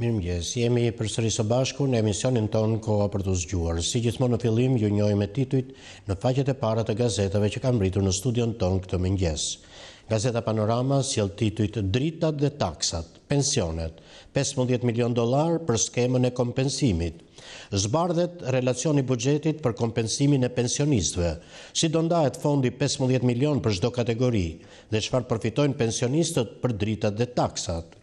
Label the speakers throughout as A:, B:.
A: Mirë mjës, jemi i përsëri së bashku në emisionin tonë koha për të zgjuar. Si gjithmo në filim, ju njoj me tituit në faqet e parat e gazetave që kam rritur në studion tonë këtë mëngjes. Gazeta Panorama s'jel tituit dritat dhe taksat, pensionet, 15 milion dolar për skemën e kompensimit, zbardhet relacioni bugjetit për kompensimin e pensionistve, si do ndajet fondi 15 milion për shdo kategori, dhe shfar përfitojnë pensionistët për dritat dhe taksat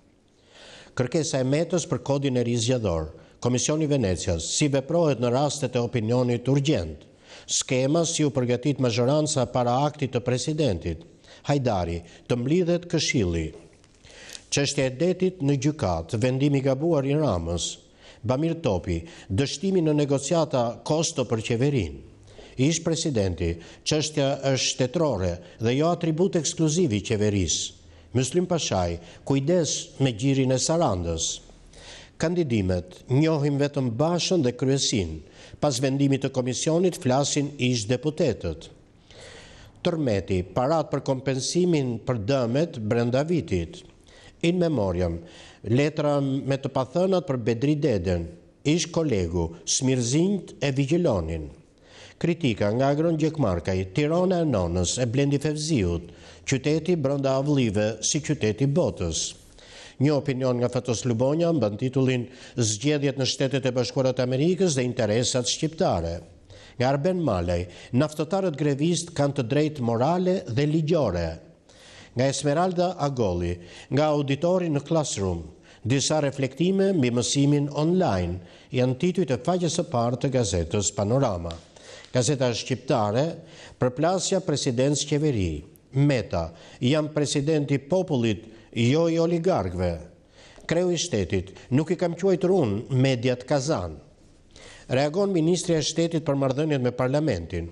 A: kërkesa e metës për kodin e rizjador, Komisioni Venecias, si veprohet në rastet e opinionit urgent, skema si u përgatit mazhoransa para aktit të presidentit, Hajdari, të mblidhet këshili, qështja e detit në gjukat, vendimi gabuar i ramës, Bamir Topi, dështimi në negociata kosto për qeverin, ish presidenti, qështja është shtetrore dhe jo atribut ekskluzivi qeverisë, Muslim Pashaj, kujdes me gjirin e sarandës. Kandidimet njohim vetëm bashën dhe kryesin, pas vendimit të komisionit flasin ish deputetet. Tërmeti, parat për kompensimin për dëmet brenda vitit. In memoriam, letra me të pathënat për Bedri Deden, ish kolegu, smirzint e vigilonin. Kritika nga agron Gjekmarkaj, Tirona e Nonës, e Blendi Fevziut, qyteti brënda avlive si qyteti botës. Një opinion nga Fatos Lubonja më bën titullin Zgjedhjet në shtetet e bashkurat Amerikës dhe interesat shqiptare. Nga Arben Malej, naftotarët grevist kanë të drejt morale dhe ligjore. Nga Esmeralda Agoli, nga auditori në classroom, disa reflektime mbi mësimin online, janë tituj të faqes së parë të gazetës Panorama. Gazeta Shqiptare, përplasja presidencë qeveri, meta, jam presidenti popullit, jo i oligarkve. Kreu i shtetit, nuk i kam quajtë runë mediat kazan. Reagon Ministri e Shtetit për mardhënjet me parlamentin.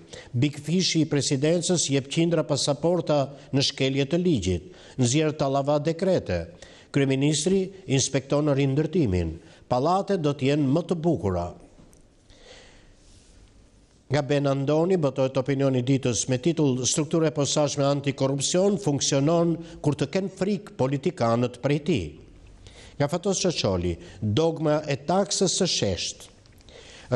A: Fishi i presidencës jep qindra pasaporta në shkelje të ligjit, në zjerë të lava dekrete. Kryeministri inspektonë rindërtimin. Palate do t'jenë më të bukura. Nga Ben Andoni, bëtojt opinioni ditës me titull Struktura e posashme antikorupcion funksionon kur të ken frik politikanët prej ti. Nga Fatos Qaqoli, dogma e taksës së sheshtë.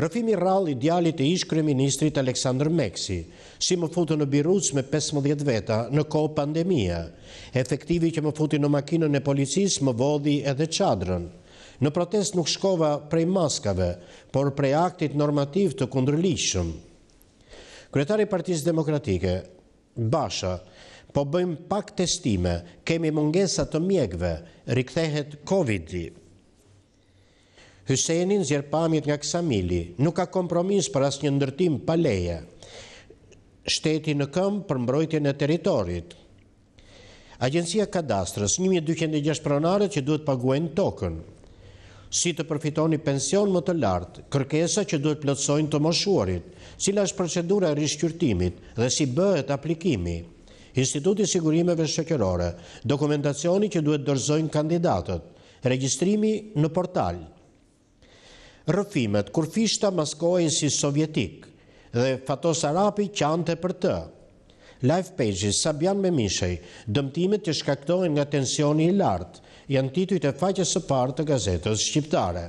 A: Rëfimi rral i djalit e ish Ministrit Aleksandr Meksi, si më futu në biruc me 15 veta në ko pandemija. Efektivi që më futi në makinën e policis më vodhi edhe qadrën në protest nuk shkova prej maskave, por prej aktit normativ të kundrëlishëm. Kretari Partisë Demokratike, Basha, po bëjmë pak testime, kemi mungesa të mjekve, rikthehet Covid-i. Hysenin zjerë pamjet nga Ksamili, nuk ka kompromis për asë një ndërtim paleje, shteti në këmë për mbrojtjen e teritorit. Agencia Kadastrës, 1206 pronare që duhet paguen tokën, si të përfitoni pension më të lartë, kërkesa që duhet plëtsojnë të moshuarit, cila është procedura e rishqyrtimit dhe si bëhet aplikimi. Instituti Sigurimeve Shëkerore, dokumentacioni që duhet dërzojnë kandidatët, registrimi në portal. Rëfimet, kur fishta maskojnë si sovjetik dhe fatos arapi qante për të. Life Pages, Sabian Memishej, dëmtimet që shkaktojnë nga tensioni i lartë, janë titu i të faqës së partë të gazetës shqiptare.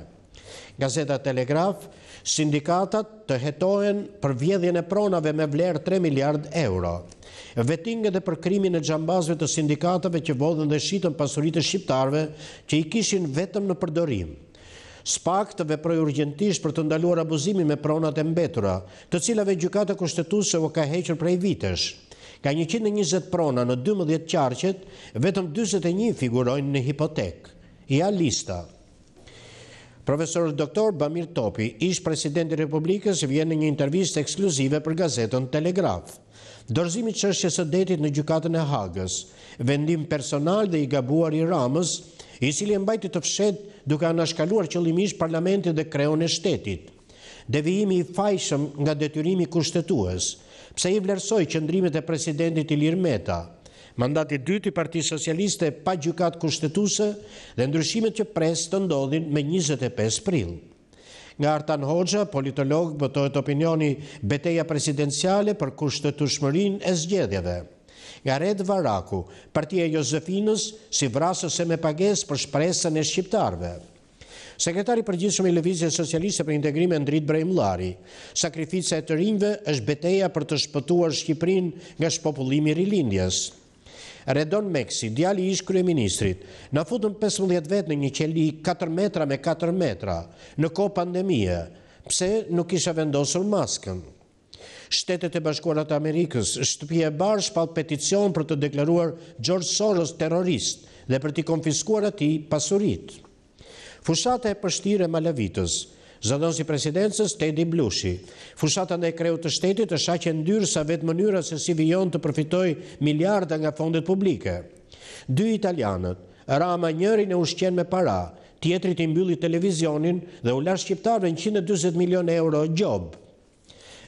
A: Gazeta Telegraf, sindikatat të hetohen për vjedhjen e pronave me vlerë 3 miliard euro. Vetinge dhe për krimin e gjambazve të sindikatave që vodhën dhe shqitën pasurit e shqiptarve që i kishin vetëm në përdorim. Spak të veproj urgentisht për të ndaluar abuzimi me pronat e mbetura, të cilave gjukatë e kushtetusë vë ka heqër prej vitesh. Ka 120 prona në 12 qarqet, vetëm 21 figurojnë në hipotek. Ja lista. Profesor doktor Bamir Topi, ish presidenti Republikës, vjen në një intervjist ekskluzive për gazetën Telegraf. Dorzimi që është që së detit në gjukatën e Hagës, vendim personal dhe i gabuar i Ramës, i cili e mbajti të fshet duke anashkaluar qëllimish parlamentit dhe kreon e shtetit. Devijimi i fajshëm nga detyrimi kushtetues, pse i vlerësoj qëndrimit e presidentit i Meta, mandati i dyti parti socialiste pa gjukat kushtetuse dhe ndryshimet që pres të ndodhin me 25 prilë. Nga Artan Hoxha, politolog, bëtojt opinioni beteja presidenciale për kushtë shmërin e zgjedjeve. Nga Red Varaku, partia Jozefinës si vrasës e me pages për shpresën e shqiptarve sekretari përgjithshëm i Lëvizjes Socialiste për Integrimin Ndrit Brejmllari. Sakrifica e të rinjve është betejë për të shpëtuar Shqipërinë nga shpopullimi i rilindjes. Redon Meksi, djali ish kryeministrit, na futën 15 vet në një qeli 4 metra me 4 metra në kohë pandemie, pse nuk isha vendosur maskën. Shtetet e bashkuarat e Amerikës, shtëpje e barë shpal peticion për të deklaruar George Soros terrorist dhe për t'i konfiskuar ati pasuritë. Fushata e pështire Malavitës, zadonësi presidencës Tedi Blushi. Fushata në e kreut të shtetit ësha që ndyrë sa vetë mënyra se si vijon të përfitoj miljarda nga fondet publike. Dy italianët, rama njërin e ushqen me para, tjetrit i mbyllit televizionin dhe u larë shqiptarve në 120 milion euro gjobë.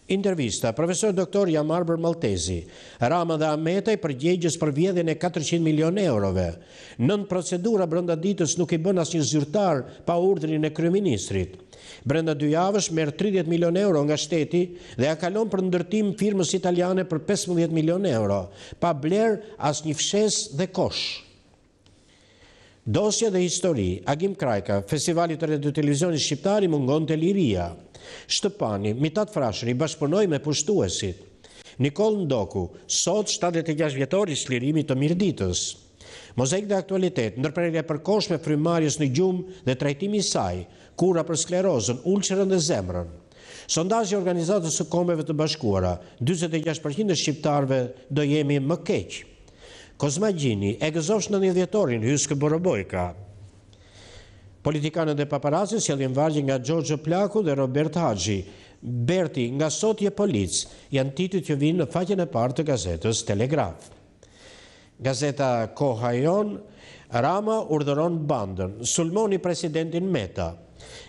A: Intervista, profesor doktor Jamar Bërmaltezi, Rama dhe Ametaj për gjegjës për vjedhjën e 400 milion eurove. Nën procedura brënda ditës nuk i bën as një zyrtar pa urdrin e kryeministrit. Brënda dy javësh merë 30 milion euro nga shteti dhe a kalon për ndërtim firmës italiane për 15 milion euro, pa bler as një fshes dhe koshë. Dosje dhe histori, Agim Krajka, Festivalit të Radio Televizionit Shqiptari mungon të liria. Shtëpani, mitat frashëri, bashkëpunoj me pushtuesit. Nikol Ndoku, sot 76 vjetori lirimi të mirditës. Mozaik dhe aktualitet, nërprerje për koshme frimarjes në gjumë dhe trajtimi saj, kura për sklerozën, ulqërën dhe zemrën. i organizatës të kombeve të bashkuara, 26% e shqiptarve do jemi më keqë. Kozma Gjini, e gëzosh në një djetorin, hyskë Borobojka. Politikanët e paparazis jelin vargjë nga Gjorgjë Plaku dhe Robert Haji. Berti, nga sot je polic, janë titit që vinë në faqen e partë të gazetës Telegraf. Gazeta Kohajon, Rama urdhëron bandën, sulmoni presidentin Meta.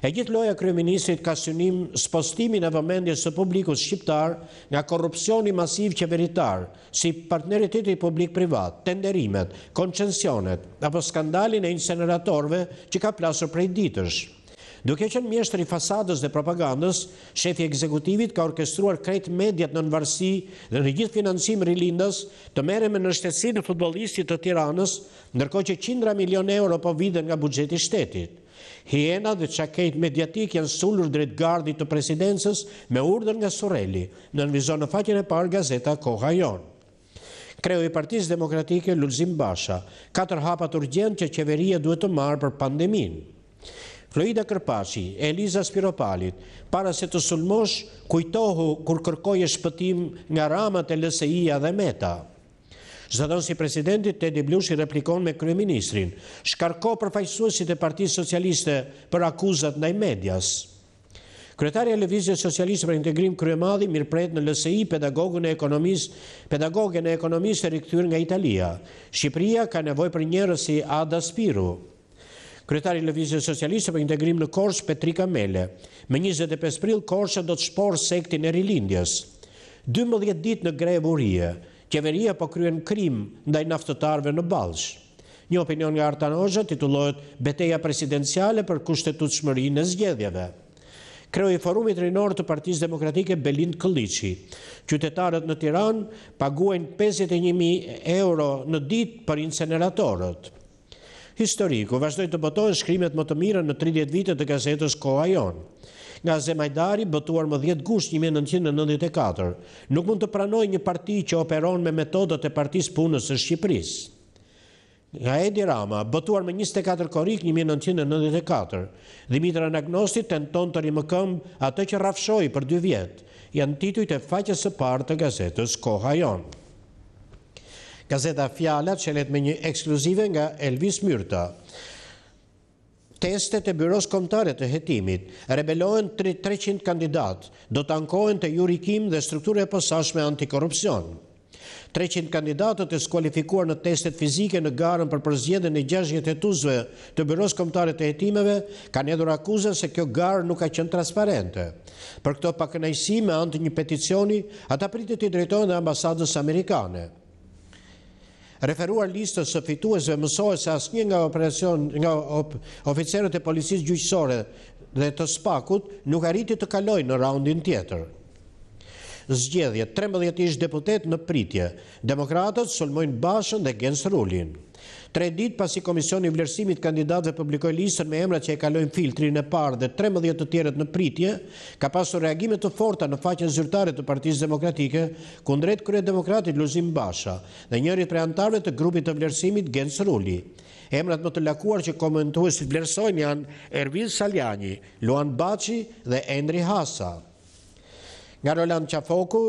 A: E gjithë loja kryeministit ka synim spostimin e vëmendjes së publikus shqiptar nga korupcioni masiv qeveritar, si partneritit i publik-privat, tenderimet, koncensionet, apo skandalin e inceneratorve që ka plasur prej ditësh. Duke qenë mjeshtëri fasadës dhe propagandës, shefi ekzekutivit ka orkestruar krejt mediat në nënvarsi dhe në gjithë financim rilindës të mere me nështesi në futbolistit të tiranës, nërko që 100 milion euro po vide nga bugjeti shtetit. Hiena dhe qakejt mediatik janë sullur drejt gardit të presidencës me urdën nga Sureli, në nënvizon në faqen e parë gazeta Koha Jon. Kreu i partiz demokratike Lulzim Basha, 4 hapat urgjen që qeveria duhet të marë për pandemin. Floida Kërpashi, Eliza Spiropalit, para se të sulmosh, kujtohu kur kërkoj e shpëtim nga ramat e LSI-a dhe Meta. Zadon si presidenti, Teddy Blush i replikon me kryeministrin. Shkarko për e partijës socialiste për akuzat në i medjas. Kretari e Levizje Socialiste për Integrim Kryemadhi mirë në LSI pedagogë e ekonomisë e rikëtyr nga Italia. Shqipria ka nevoj për njërës si Ada Spiru. Kretari e Levizje Socialiste për Integrim në Korsh Petrika Mele. Me 25 pril, Korsh do të shporë sektin e Rilindjes. 12 dit në grevë urije. Keveria po kryen krim ndaj naftotarve në balsh. Një opinion nga Artan Oja Beteja presidenciale për kushtetut shmëri në zgjedhjeve. Kreu i forumit rinor të partiz demokratike Belind Këllici. Qytetarët në Tiran paguajn 51.000 euro në dit për inceneratorët. Historiku vazhdoj të botohet shkrimet më të mire në 30 vite të gazetës Koajon nga Zemajdari bëtuar më 10 gusht 1994, nuk mund të pranoj një parti që operon me metodët e partis punës së Shqipëris. Nga Edi Rama, bëtuar më 24 korik 1994, Dimitra Nagnosti tenton të rimë këmbë atë që rafshoj për 2 vjetë, janë tituj të faqës së parë të gazetës Koha Jonë. Gazeta Fjallat që letë me një ekskluzive nga Elvis Myrta testet e byros komtare të jetimit, rebelohen 300 kandidat, do të ankohen të jurikim dhe strukture e posashme antikorupcion. 300 kandidatët e skualifikuar në testet fizike në garën për përzjedhën e 60 etuzve të byros komtare të jetimeve, kanë edhur akuzën se kjo garë nuk ka qënë transparente. Për këto pakënajsi me antë një peticioni, ata pritit i drejtojnë dhe ambasadës amerikane referuar listës së fituesve mësohet se asë një nga operacion nga oficerët e policisë gjyqësore dhe të spakut nuk arriti të kaloj në raundin tjetër zgjedhje, 13 ish deputet në pritje. Demokratët sulmojnë bashën dhe gjenës rullin. Tre dit pasi Komisioni Vlerësimit kandidatëve publikoj listën me emra që e kalojnë filtrin e parë dhe 13 të tjeret në pritje, ka pasur reagimet të forta në faqen zyrtare të partijës demokratike, kundret kërët demokratit Luzim Basha dhe njërit pre antarve të grupit të vlerësimit Gens Rulli. Emrat më të lakuar që komentuesit vlerësojnë janë Ervin Saljani, Luan Baci dhe Endri Hasa. Nga Roland Qafoku,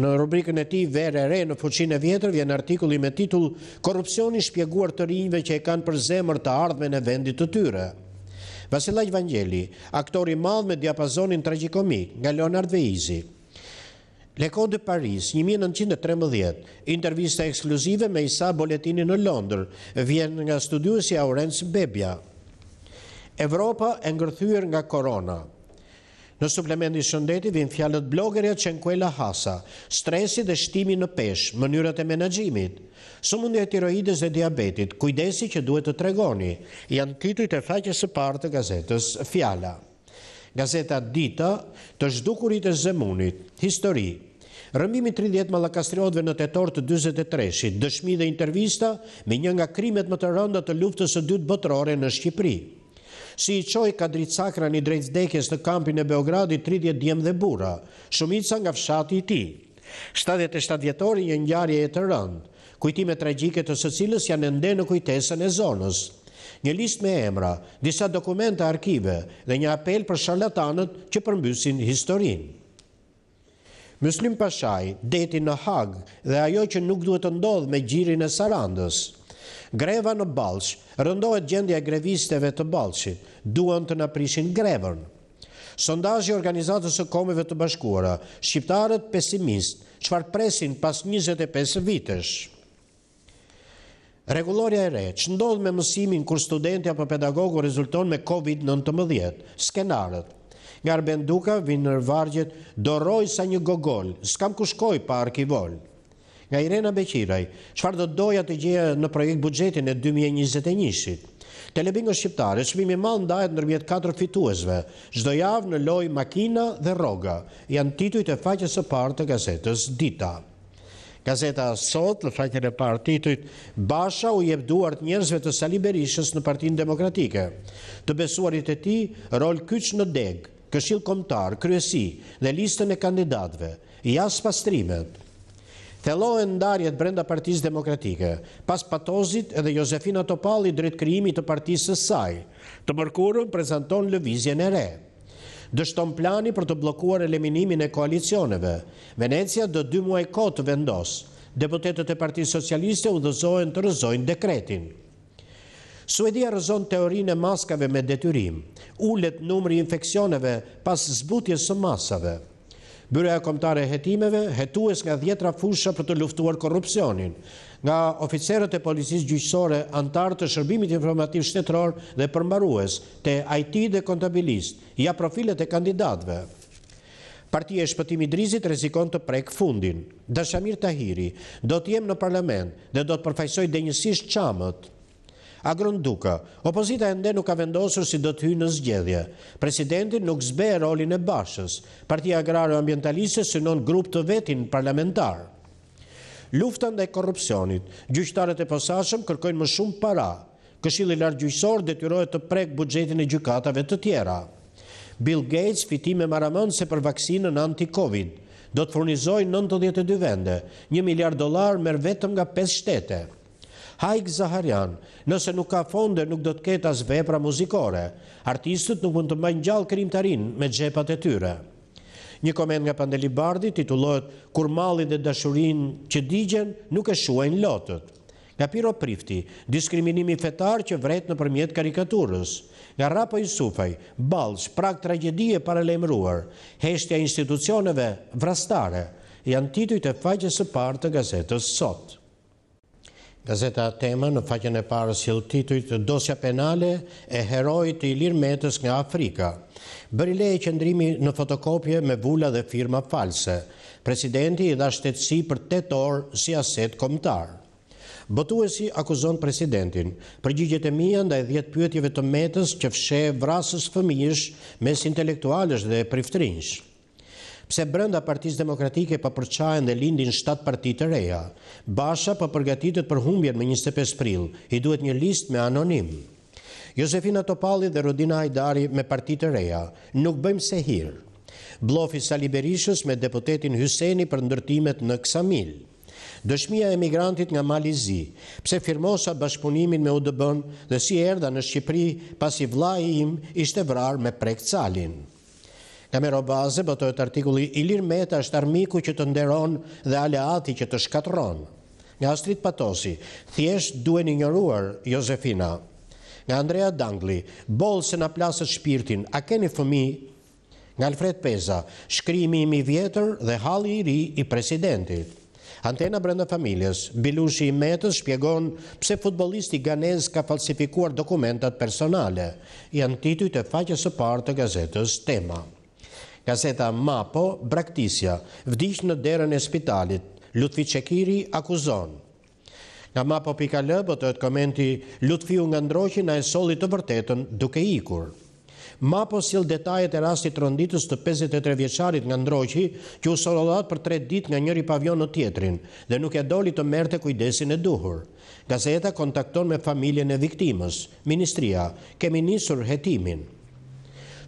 A: në rubrikën e ti verë e Re në fuqin e vjetër, vjen artikulli me titull Korupcioni shpjeguar të rinjve që e kanë për zemër të ardhme në vendit të tyre. Vasilaj Vangjeli, aktori madh me diapazonin tragikomik, nga Leonard Veizi. Lekon de Paris, 1913, intervista ekskluzive me Isa Boletini në Londër, vjen nga studiusi Aurens Bebja. Evropa e ngërthyër nga korona. Në suplementin shëndeti vinë fjallët blogerja kuela Hasa, stresi dhe shtimi në pesh, mënyrët e menagjimit, së mundi e tiroides dhe diabetit, kujdesi që duhet të tregoni, janë kytu i të faqe së partë të gazetës Fjalla. Gazeta Dita, të zhdukurit e zemunit, histori, rëmimi 30 malakastriotve në të torë të 23, dëshmi dhe intervista me një nga krimet më të rënda të luftës e dytë botërore në Shqipëri si i qoj kadrit sakra një drejtzdekjes në kampin e Beogradi 30 djem dhe bura, shumica nga fshati i ti. 77 vjetori një njarje e të rëndë, kujtime tragjike të së cilës janë ende në kujtesën e zonës. Një list me emra, disa dokumente arkive dhe një apel për shalatanët që përmbysin historinë. Mëslim Pashaj, deti në hagë dhe ajo që nuk duhet të ndodhë me gjirin e Sarandës – Greva në Balsh, rëndohet gjendja grevisteve të Balshit, duan të naprishin grevën. Sondajë i organizatës e komeve të bashkuara, shqiptarët pesimist, qëfar presin pas 25 vitesh. Regulloria e re, që ndodhë me mësimin kur studentja për pedagogu rezulton me COVID-19, skenarët. Nga rbenduka, vinë në rëvargjet, doroj sa një gogol, s'kam kushkoj pa arkivollë nga Irena Beqiraj, qëfar do doja të gjeja në projekt bugjetin e 2021-shit. Telebingo Shqiptare, shmimi malë ndajet nërmjet 4 fituesve, zdo javë në loj makina dhe roga, janë tituj të faqës e partë të gazetës Dita. Gazeta sot, në faqën e partë tituj, basha u jebë duart njerëzve të Sali Berishës në partinë demokratike. Të besuarit e ti, rol kyç në degë, këshil komtar, kryesi dhe listën e kandidatve, jasë pastrimet. Thelohen ndarjet brenda partisë demokratike, pas Patozit edhe Josefina Topalli drejt kriimi të së saj, të mërkurën prezenton lëvizjen e re. Dështon plani për të blokuar eliminimin e koalicioneve. Venecia dë dy muaj kotë vendos. Deputetet e partisë Socialiste u dhëzohen të rëzojnë dekretin. Suedia rëzon teorinë e maskave me detyrim. Ullet numri infekcioneve pas zbutjes së masave. Byreja Komtare Hetimeve, hetues nga djetra fusha për të luftuar korupcionin, nga oficerët e policisë gjyqësore antarë të shërbimit informativ shtetror dhe përmbarues, të IT dhe kontabilist, ja profilet e kandidatve. Partia e shpëtimi drizit rezikon të prek fundin. Dashamir Tahiri, do t'jem në parlament dhe do t'përfajsoj denjësisht qamët, Agron Duka, opozita ende nuk ka vendosur si do të hyjë në zgjedhje. Presidentin nuk zbe e rolin e bashës. Partia Agrarë e Ambientalise synon grup të vetin parlamentar. Luftën dhe korupcionit, gjyqtarët e posashëm kërkojnë më shumë para. Këshili lartë gjyqësor dhe tyrojë të prekë bugjetin e gjykatave të tjera. Bill Gates fitime maramën se për vaksinën anti-Covid. Do të furnizoj 92 vende, 1 miljard dolar mërë vetëm nga 5 shtete. Hajk Zaharian, nëse nuk ka fonde, nuk do të ketë as vepra muzikore. Artistët nuk mund të mbajnë gjallë krimtarin me gjepat e tyre. Një komend nga Pandeli Bardhi titullohet Kur mallin dhe dashurin që digjen nuk e shuajnë lotët. Nga Piro Prifti, diskriminimi fetar që vret në përmjet karikaturës. Nga Rapo Isufaj, balç, prak tragedie paralemruar, heshtja institucioneve vrastare, janë tituj të faqës së partë të gazetës sotë. Gazeta Tema në faqen e parë s'il titujt Dosja penale e heroit të Ilir Metës nga Afrika. Bëri e qëndrimi në fotokopje me vula dhe firma false. Presidenti i dha shtetësi për 8 orë si aset kombëtar. Botuesi akuzon presidentin. Përgjigjet e mia ndaj 10 pyetjeve të Metës që fsheh vrasës fëmijësh mes intelektualesh dhe priftrinsh pse brenda Partisë Demokratike pa po përqajen dhe lindin 7 parti të reja. Basha po përgatitet për humbjen më 25 prill, i duhet një listë me anonim. Josefina Topalli dhe Rodina Ajdari me parti të reja, nuk bëjmë se hirë. Blofi Sali Berishës me deputetin Hyseni për ndërtimet në Ksamil. Dëshmia e emigrantit nga Malizi, pse firmosa bashkëpunimin me Udëbën dhe si erda në Shqipëri pasi vllai im ishte vrarë me prek Calin. Nga me robaze, bëtojt artikulli Ilir Meta është armiku që të nderon dhe aleati që të shkatron. Nga Astrid Patosi, thjesht duen i njëruar Josefina. Nga Andrea Dangli, bolë se në plasët shpirtin, a keni fëmi? Nga Alfred Peza, shkrimi imi vjetër dhe hali i ri i presidentit. Antena brenda familjes, Bilushi i Metës shpjegon pse futbolisti Ganez ka falsifikuar dokumentat personale, janë tituj të faqës e partë të gazetës Tema. Gazeta Mapo, Braktisja, vdish në derën e spitalit, Lutfi Qekiri akuzon. Nga Mapo Pika botët komenti, Lutfi unë nga ndroqin a e soli të vërtetën duke ikur. Mapo s'il detajet e rastit rënditës të 53 vjeqarit nga ndroqi, që u sololat për 3 dit nga njëri pavion në tjetrin, dhe nuk e doli të merte kujdesin e duhur. Gazeta kontakton me familjen e viktimës, Ministria, kemi nisur hetimin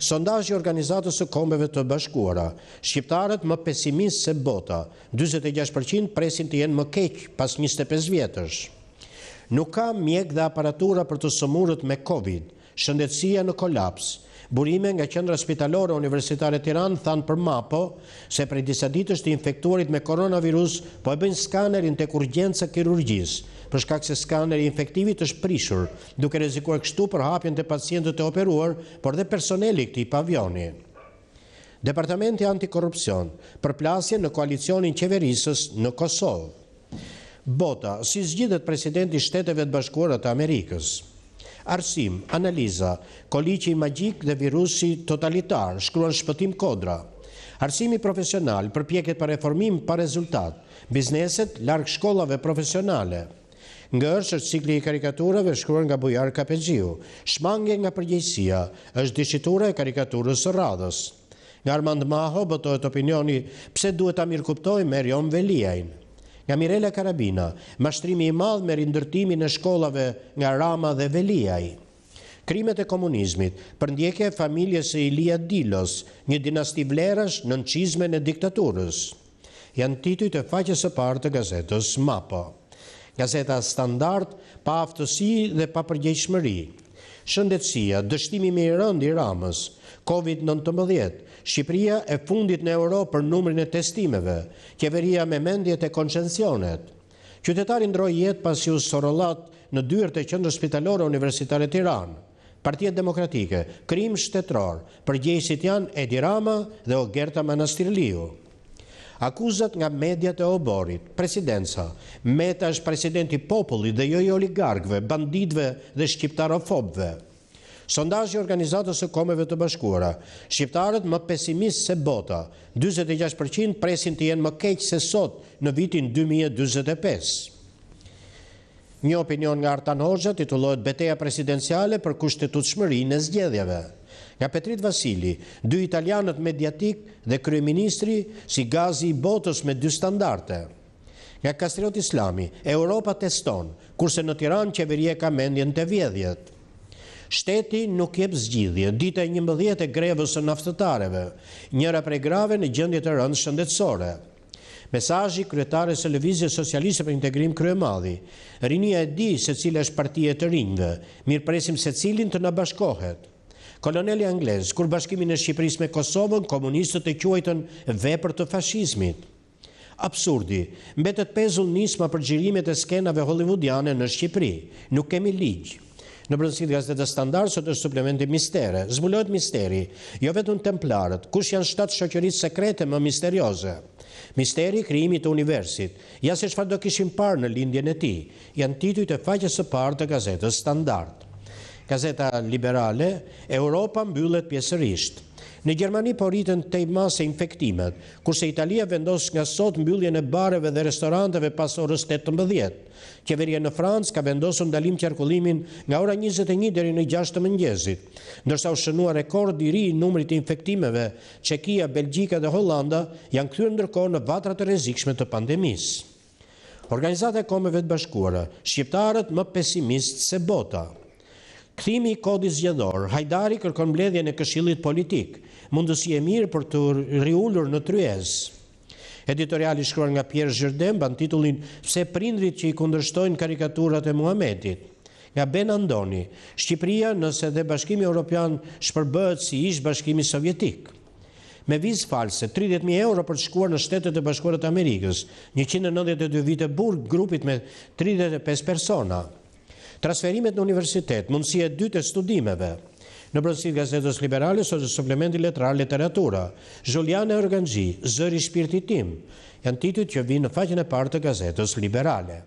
A: sondaj i organizatës së kombeve të bashkuara. Shqiptarët më pesimist se bota, 26% presin të jenë më keq pas 25 vjetësh. Nuk ka mjek dhe aparatura për të sëmurët me COVID, shëndetsia në kolapsë, Burime nga qëndra spitalore Universitare Tiran thanë për MAPO se prej disa ditës të infektuarit me koronavirus po e bëjnë skanerin të kurgjensa kirurgjis, përshkak se skaneri infektivit është prishur, duke rezikuar kështu për hapjen të pacientët e operuar, por dhe personeli i pavioni. Departamenti Antikorupcion, për plasje në koalicionin qeverisës në Kosovë. Bota, si zgjidhet presidenti shteteve të bashkuarët Amerikës, Arsim, analiza, koliqi i magjik dhe virusi totalitar, shkruan shpëtim kodra. Arsimi profesional përpjeket për reformim për rezultat, bizneset larkë shkollave profesionale. Nga është është cikli i karikaturave shkruan nga Bujar Kapegjiu, shmange nga përgjëjësia, është dishitura e karikaturës së radhës. Nga Armand Maho bëtojt opinioni pse duhet ta mirë kuptoj me Rion veliajnë? Nga Mirella Karabina, mashtrimi i madhë me rindërtimi në shkollave nga Rama dhe Veliaj. Krimet e komunizmit, përndjekje e familjes e Dilos, një dinasti vlerash në nënqizme në diktaturës. Janë tituj të faqës e partë të gazetës MAPO. Gazeta standard, pa aftësi dhe pa përgjeqëmëri. Shëndetsia, dështimi me i rëndi Ramës, COVID-19. Shqipëria e fundit në Europë për numrin e testimeve, Kjeveria me mendjet e konsensionet. Qytetari ndroj jetë pas ju sorolat në dyrët e qëndrë spitalore universitare Tiran, partijet demokratike, krim shtetror, për gjejësit janë Edi Rama dhe Ogerta Manastirliu. Akuzat nga mediat e oborit, presidenca, meta është presidenti populli dhe jo i oligarkve, banditve dhe shqiptarofobve. Sondajë i organizatës e komeve të bashkura. Shqiptarët më pesimist se bota. 26% presin të jenë më keqë se sot në vitin 2025. Një opinion nga Artan Hoxha titullohet Beteja Presidenciale për kushtetut shmëri në zgjedhjeve. Nga Petrit Vasili, dy italianët mediatik dhe kryeministri si gazi i botës me dy standarte. Nga Kastriot Islami, Europa teston, kurse në Tiran qeverje ka mendjen të vjedhjetë shteti nuk jep zgjidhje. Dita e 11 e grevës së naftëtarëve, njëra prej grave në gjendje të rëndë shëndetësore. Mesazhi kryetare së Lëvizjes Socialiste për Integrim Kryemadhi. Rinia e di se cilë është partia e të rinjve. se secilin të na bashkohet. Koloneli anglez, kur bashkimin e Shqipërisë me Kosovën, komunistët e quajtën vepër të fashizmit. Absurdi, mbetet pezull nisma për gjirimet e skenave hollywoodiane në Shqipëri. Nuk kemi ligjë në brëndësit gazetet standard, sot është suplementi mistere. Zbulohet misteri, jo vetën templarët, kush janë shtatë shëqërit sekrete më misterioze. Misteri kriimi të universit, ja se shfar do kishim parë në lindjen e ti, janë tituj të faqës e parë të gazetet standard. Gazeta liberale, Europa mbyllet pjesërishtë. Në Gjermani po rritën të i masë infektimet, kurse Italia vendosë nga sot mbyllje në bareve dhe restoranteve pas orës 18. Kjeveria në Francë ka vendosën dalim qarkullimin nga ora 21 dheri në 6 mëngjezit, ndërsa u shënua rekord i ri i numrit infektimeve, Qekia, Belgjika dhe Hollanda janë këtyrë ndërkohë në vatrat të rezikshme të pandemisë. Organizate e komeve të bashkuara, shqiptarët më pesimist se bota. Krimi i kodit zgjedhor. Hajdari kërkon mbledhjen e këshillit politik. Mundësi e mirë për të riulur në tryez. Editoriali shkruar nga Pierre Jourdain ban titullin Pse prindrit që i kundërshtojnë karikaturat e Muhamedit. Nga Ben Andoni, Shqipëria nëse dhe Bashkimi Evropian shpërbëhet si ish Bashkimi Sovjetik. Me viz false, 30.000 euro për të shkuar në shtetet e bashkuarët Amerikës, 192 vite burg, grupit me 35 persona transferimet në universitet, e dytë e studimeve. Në brëndësit gazetës liberalis ose suplementi letrar literatura, Zhuliane Organgji, Zëri Shpirtitim, janë titit që vinë në faqen e partë të gazetës liberale.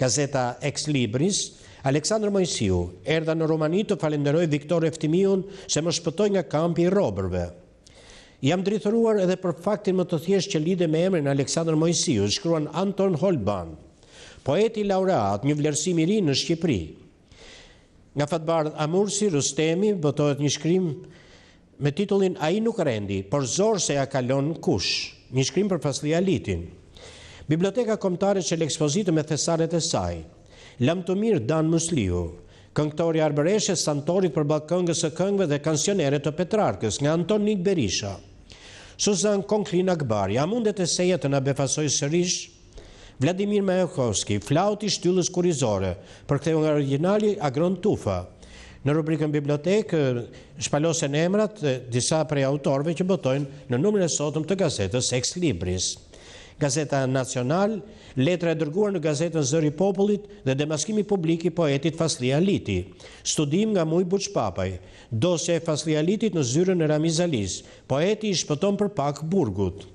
A: Gazeta Ex Libris, Aleksandr Mojësiu, erda në Romani të falenderoj Viktor Eftimion se më shpëtoj nga kampi i robërve. Jam drithëruar edhe për faktin më të thjesht që lidhe me emrin Aleksandr Mojësiu, shkruan Anton Holban poeti laureat, një vlerësim i ri në Shqipëri. Nga fatbardh Amursi Rustemi botohet një shkrim me titullin A i nuk rendi, por zorë se ja kalon kush, një shkrim për faslija litin. Biblioteka komtare që ekspozitë me thesaret e saj, Lamtomir të mirë Dan Musliu, këngëtori Arbëreshës, Santori për balkëngës e këngëve dhe kansionere të Petrarkës, nga Anton Nik Berisha. Suzan Konklin Akbari, a mundet e sejetën a befasoj sërish Vladimir Majokoski, flauti shtyllës kurizore, për këtë nga originali Agron Tufa. Në rubrikën bibliotekë, eh, shpalosen emrat eh, disa prej autorve që botojnë në numër e sotëm të gazetës Ex Libris. Gazeta Nacional, letra e dërguar në gazetën Zëri Popullit dhe demaskimi publiki poetit Faslia Liti. Studim nga muj buqpapaj, dosje e Faslia Litit në zyrën e Ramizalis, poeti i shpëton për pak burgut.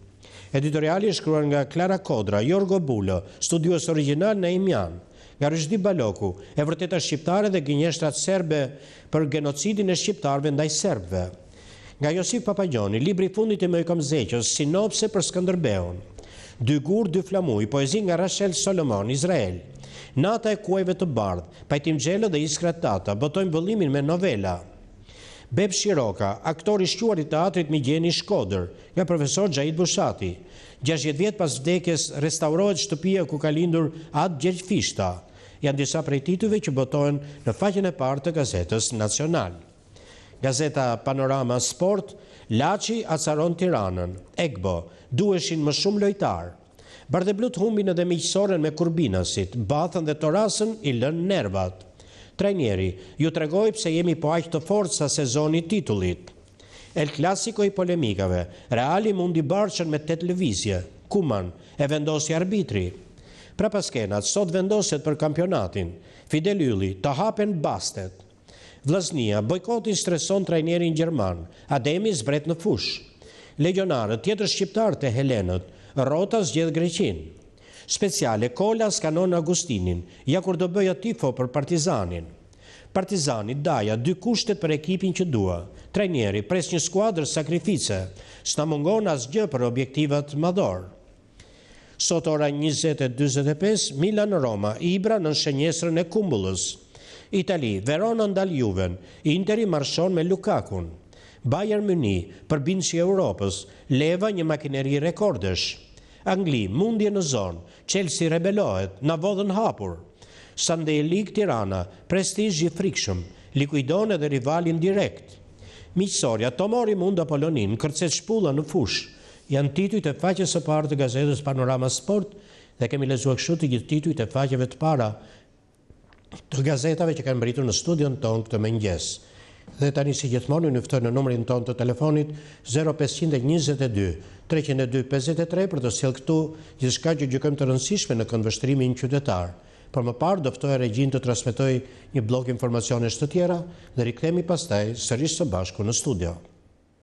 A: Editoriali është shkruar nga Klara Kodra, Jorgo Bullo, studios original në Imjan, nga Rëshdi Baloku, e vërteta shqiptare dhe gjenjeshtrat serbe për genocidin e shqiptarve ndaj serbve. Nga Josif Papagjoni, libri fundit e mëjkom zeqës, sinopse për Skanderbeon. Dy gur, dy flamuj, poezi nga Rachel Solomon, Izrael. Nata e kuajve të bardh, pajtim gjelë dhe iskratata, Botojnë vëllimin me novella. Beb Shiroka, aktor i shquar i teatrit Migeni Shkoder, nga profesor Gjajit Bushati. Gjashjet vjetë pas vdekes restaurohet shtëpia ku ka lindur atë Gjergj fishta. Janë disa prejtituve që botohen në faqen e partë të gazetës nacional. Gazeta Panorama Sport, Laci Acaron Tiranën, Egbo, dueshin më shumë lojtarë. Bardeblut humbinë dhe miqësoren me kurbinasit, bathën dhe torasën i lënë nervatë. Trajneri, ju të regoj pëse jemi po aqë të forë sa sezoni titullit. El klasiko i polemikave, reali mundi barqën me të televizje, kuman, e vendosi arbitri. Pra paskenat, sot vendoset për kampionatin, Fidel Ylli, të hapen bastet. Vlasnia, bojkoti streson trajnerin Gjerman, Ademi zbret në fush. Legionarët, tjetër shqiptar të Helenët, Rota zgjedh Greqinë speciale Kola skanon Agustinin, ja kur do bëja tifo për partizanin. Partizani daja dy kushtet për ekipin që dua, trenjeri pres një skuadrë sakrifice, s'na mungon as gjë për objektivat madhor. Sot ora 20.25, Milan Roma, Ibra në shenjesrën e kumbullës. Itali, Verona ndal Juven, Interi marshon me Lukakun. Bayern Muni, përbinë që Europës, leva një makineri rekordesh. Angli, mundje në zonë, qelsi rebelohet, në vodhën hapur. Sande e Ligë Tirana, prestijë gjithë frikshëm, likuidon edhe rivalin direkt. Miqësoria, tomori mund dhe polonin, kërcet shpulla në fushë, janë tituj të faqës së parë të gazetës Panorama Sport, dhe kemi lezua këshu të gjithë tituj të faqëve të para të gazetave që kanë mëritu në studion tonë këtë mëngjesë dhe tani si gjithmoni në fëtër në numërin ton të telefonit 0522-3253 për të sel këtu gjithka që gjykojmë të rëndësishme në këndvështrimin qytetar. Për më parë, dëftoj e regjin të transmitoj një blok informacionisht të tjera dhe rikëtemi pastaj së rrisë së bashku në studio.